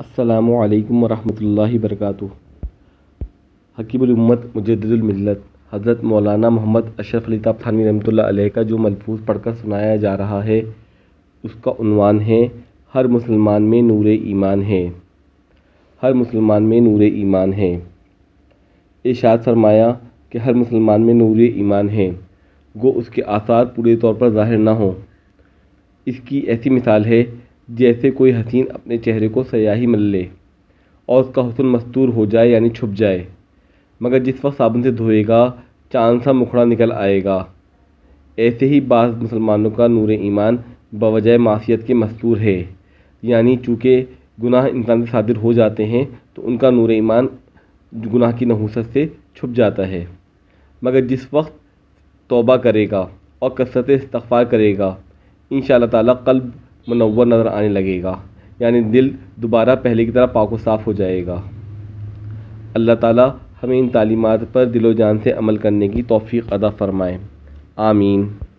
السلام علیکم ورحمۃ اللہ وبرکاتہ حکیب الامت مجدد الملت حضرت مولانا محمد اشرف علی فلیتاب تھانوی رحمۃ اللہ علیہ کا جو ملفوظ پڑھ کر سنایا جا رہا ہے اس کا عنوان ہے ہر مسلمان میں نور ایمان ہے ہر مسلمان میں نور ایمان ہے ارشاد فرمایا کہ ہر مسلمان میں نور ایمان ہے وہ اس کے آثار پورے طور پر ظاہر نہ ہوں اس کی ایسی مثال ہے جیسے کوئی حسین اپنے چہرے کو سیاہی مل لے اور اس کا حسن مستور ہو جائے یعنی چھپ جائے مگر جس وقت صابن سے دھوئے گا چاند سا مکھڑا نکل آئے گا ایسے ہی بعض مسلمانوں کا نور ایمان بوجہ معصیت کے مستور ہے یعنی چونکہ گناہ انسان سے صادر ہو جاتے ہیں تو ان کا نور ایمان گناہ کی نحوست سے چھپ جاتا ہے مگر جس وقت توبہ کرے گا اور کثرت استغفار کرے گا ان شاء اللہ تعالیٰ قلب منور نظر آنے لگے گا یعنی دل دوبارہ پہلے کی طرح پاک و صاف ہو جائے گا اللہ تعالیٰ ہمیں ان تعلیمات پر دل و جان سے عمل کرنے کی توفیق ادا فرمائیں آمین